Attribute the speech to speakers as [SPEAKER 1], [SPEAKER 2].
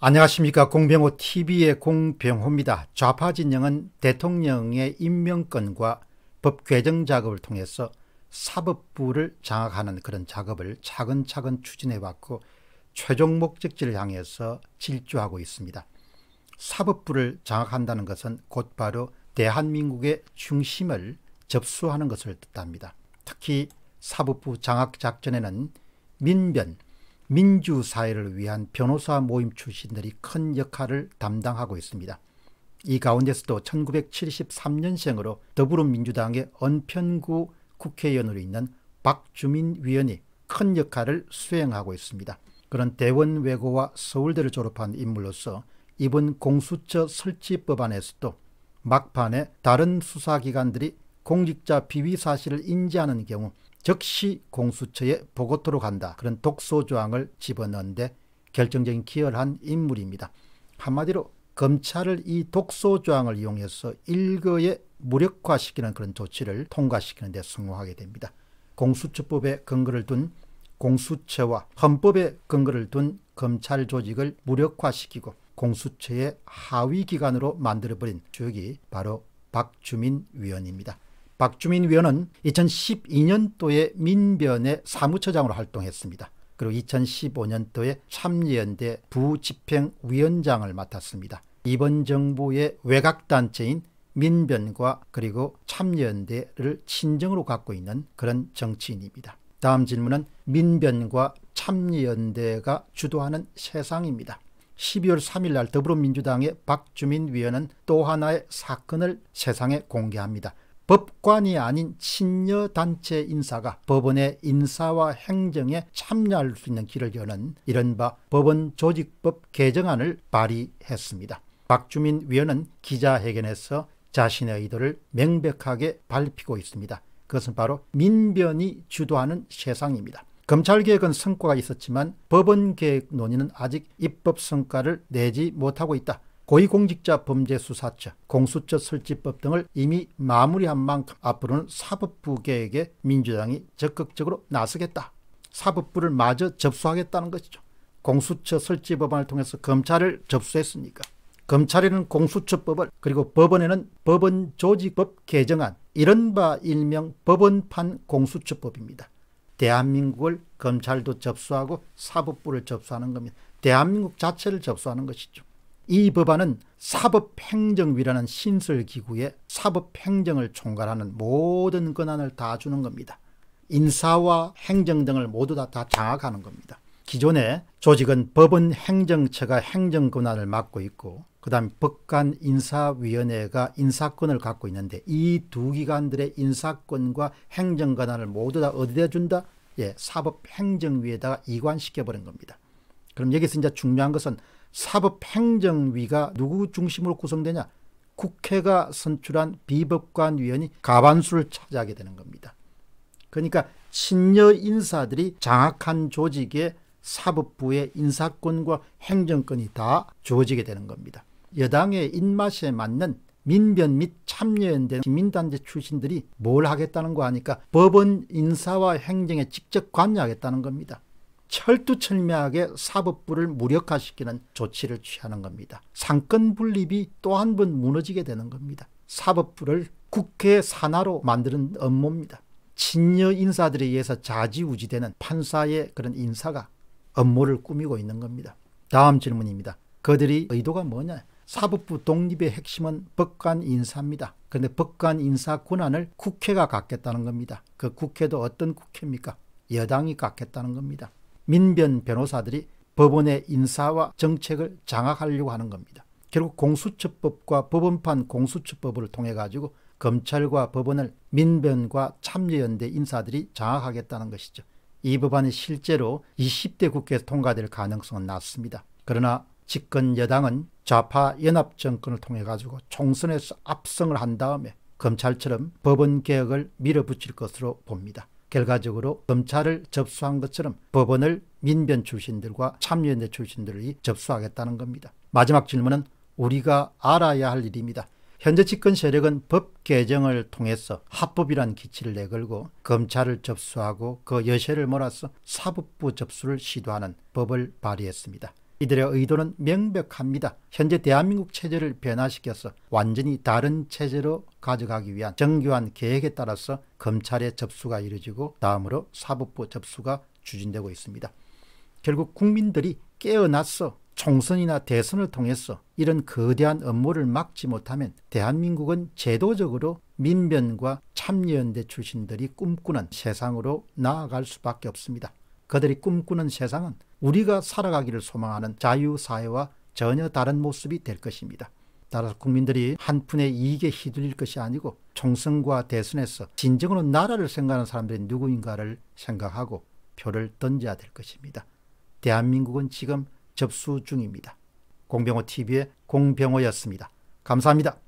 [SPEAKER 1] 안녕하십니까 공병호 TV의 공병호입니다. 좌파 진영은 대통령의 임명권과 법 개정 작업을 통해서 사법부를 장악하는 그런 작업을 차근차근 추진해왔고 최종 목적지를 향해서 질주하고 있습니다. 사법부를 장악한다는 것은 곧바로 대한민국의 중심을 접수하는 것을 뜻합니다. 특히 사법부 장악 작전에는 민변, 민주사회를 위한 변호사 모임 출신들이 큰 역할을 담당하고 있습니다. 이 가운데서도 1973년생으로 더불어민주당의 언편구 국회의원으로 있는 박주민 위원이 큰 역할을 수행하고 있습니다. 그런 대원 외고와 서울대를 졸업한 인물로서 이번 공수처 설치 법안에서도 막판에 다른 수사기관들이 공직자 비위 사실을 인지하는 경우 즉시 공수처에 보고토록한다 그런 독소 조항을 집어넣는데 결정적인 기여를 한 인물입니다. 한마디로 검찰을 이 독소 조항을 이용해서 일거에 무력화시키는 그런 조치를 통과시키는 데 성공하게 됩니다. 공수처법에 근거를 둔 공수처와 헌법에 근거를 둔 검찰 조직을 무력화시키고 공수처의 하위 기관으로 만들어버린 주역이 바로 박주민 위원입니다. 박주민 위원은 2012년도에 민변의 사무처장으로 활동했습니다. 그리고 2015년도에 참여연대 부집행위원장을 맡았습니다. 이번 정부의 외곽단체인 민변과 그리고 참여연대를 친정으로 갖고 있는 그런 정치인입니다. 다음 질문은 민변과 참여연대가 주도하는 세상입니다. 12월 3일 날 더불어민주당의 박주민 위원은 또 하나의 사건을 세상에 공개합니다. 법관이 아닌 친여단체 인사가 법원의 인사와 행정에 참여할 수 있는 길을 여는 이른바 법원 조직법 개정안을 발의했습니다. 박주민 위원은 기자회견에서 자신의 의도를 명백하게 밝히고 있습니다. 그것은 바로 민변이 주도하는 세상입니다. 검찰개혁은 성과가 있었지만 법원개혁 논의는 아직 입법성과를 내지 못하고 있다. 고위공직자 범죄수사처, 공수처 설치법 등을 이미 마무리한 만큼 앞으로는 사법부 개혁에 민주당이 적극적으로 나서겠다. 사법부를 마저 접수하겠다는 것이죠. 공수처 설치 법안을 통해서 검찰을 접수했으니까. 검찰에는 공수처법을 그리고 법원에는 법원조직법 개정안 이른바 일명 법원판 공수처법입니다. 대한민국을 검찰도 접수하고 사법부를 접수하는 겁니다. 대한민국 자체를 접수하는 것이죠. 이 법안은 사법행정위라는 신설기구에 사법행정을 총괄하는 모든 권한을 다 주는 겁니다. 인사와 행정 등을 모두 다, 다 장악하는 겁니다. 기존에 조직은 법은 행정처가 행정 권한을 맡고 있고 그 다음 법관 인사위원회가 인사권을 갖고 있는데 이 두 기관들의 인사권과 행정 권한을 모두 다 어디에 준다? 예, 사법행정위에다가 이관시켜버린 겁니다. 그럼 여기서 이제 중요한 것은 사법행정위가 누구 중심으로 구성되냐? 국회가 선출한 비법관위원이 가반수를 차지하게 되는 겁니다. 그러니까 친여 인사들이 장악한 조직에 사법부의 인사권과 행정권이 다 주어지게 되는 겁니다. 여당의 입맛에 맞는 민변 및 참여연대 시민단체 출신들이 뭘 하겠다는 거 하니까 법원 인사와 행정에 직접 관여하겠다는 겁니다. 철두철미하게 사법부를 무력화시키는 조치를 취하는 겁니다. 상권 분립이 또 한 번 무너지게 되는 겁니다. 사법부를 국회 산하로 만드는 업무입니다. 친여 인사들에 의해서 자지우지되는 판사의 그런 인사가 업무를 꾸미고 있는 겁니다. 다음 질문입니다. 그들이 의도가 뭐냐? 사법부 독립의 핵심은 법관 인사입니다. 그런데 법관 인사 권한을 국회가 갖겠다는 겁니다. 그 국회도 어떤 국회입니까? 여당이 갖겠다는 겁니다. 민변 변호사들이 법원의 인사와 정책을 장악하려고 하는 겁니다. 결국 공수처법과 법원판 공수처법을 통해 가지고 검찰과 법원을 민변과 참여연대 인사들이 장악하겠다는 것이죠. 이 법안이 실제로 20대 국회에서 통과될 가능성은 낮습니다. 그러나 집권 여당은 좌파 연합 정권을 통해 가지고 총선에서 압승을 한 다음에 검찰처럼 법원 개혁을 밀어붙일 것으로 봅니다. 결과적으로 검찰을 접수한 것처럼 법원을 민변 출신들과 참여연대 출신들이 접수하겠다는 겁니다. 마지막 질문은 우리가 알아야 할 일입니다. 현재 집권 세력은 법 개정을 통해서 합법이란 기치를 내걸고 검찰을 접수하고 그 여세를 몰아서 사법부 접수를 시도하는 법을 발의했습니다. 이들의 의도는 명백합니다. 현재 대한민국 체제를 변화시켜서 완전히 다른 체제로 가져가기 위한 정교한 계획에 따라서 검찰의 접수가 이루어지고 다음으로 사법부 접수가 추진되고 있습니다. 결국 국민들이 깨어났어 총선이나 대선을 통해서 이런 거대한 업무를 막지 못하면 대한민국은 제도적으로 민변과 참여연대 출신들이 꿈꾸는 세상으로 나아갈 수밖에 없습니다. 그들이 꿈꾸는 세상은 우리가 살아가기를 소망하는 자유사회와 전혀 다른 모습이 될 것입니다. 따라서 국민들이 한 푼의 이익에 휘둘릴 것이 아니고 총선과 대선에서 진정으로 나라를 생각하는 사람들이 누구인가를 생각하고 표를 던져야 될 것입니다. 대한민국은 지금 접수 중입니다. 공병호TV의 공병호였습니다. 감사합니다.